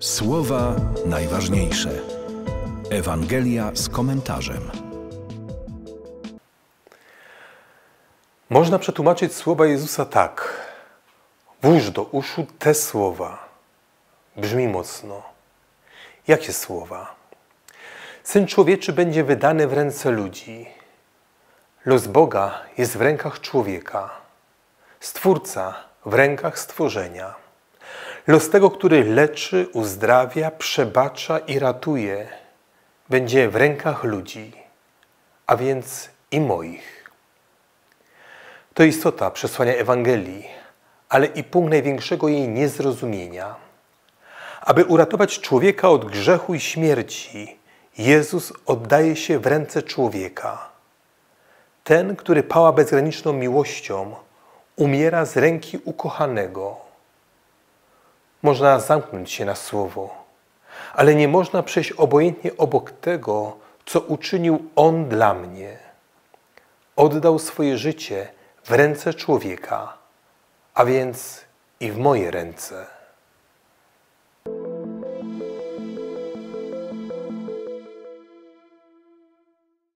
Słowa najważniejsze. Ewangelia z komentarzem. Można przetłumaczyć słowa Jezusa tak. Włóż do uszu te słowa. Brzmi mocno. Jakie słowa? Syn człowieczy będzie wydany w ręce ludzi. Los Boga jest w rękach człowieka. Stwórca w rękach stworzenia. Los tego, który leczy, uzdrawia, przebacza i ratuje, będzie w rękach ludzi, a więc i moich. To istota przesłania Ewangelii, ale i punkt największego jej niezrozumienia. Aby uratować człowieka od grzechu i śmierci, Jezus oddaje się w ręce człowieka. Ten, który pała bezgraniczną miłością, umiera z ręki ukochanego można zamknąć się na słowo, ale nie można przejść obojętnie obok tego, co uczynił On dla mnie. Oddał swoje życie w ręce człowieka, a więc i w moje ręce.